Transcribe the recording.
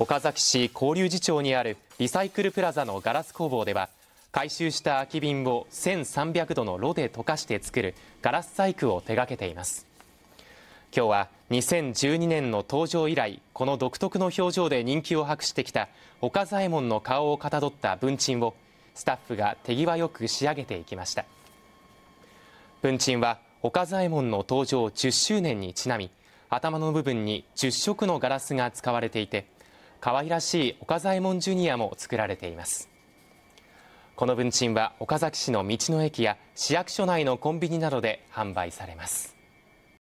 岡崎市交流寺町にあるリサイクルプラザのガラス工房では回収した空き瓶を1300度の炉で溶かして作るガラス細工を手掛けています今日は2012年の登場以来この独特の表情で人気を博してきた岡左衛門の顔をかたどった文鎮をスタッフが手際よく仕上げていきました文鎮は岡左衛門の登場10周年にちなみ頭の部分に10色のガラスが使われていて可愛らしい岡左衛門ジュニアも作られていますこの文鎮は岡崎市の道の駅や市役所内のコンビニなどで販売されます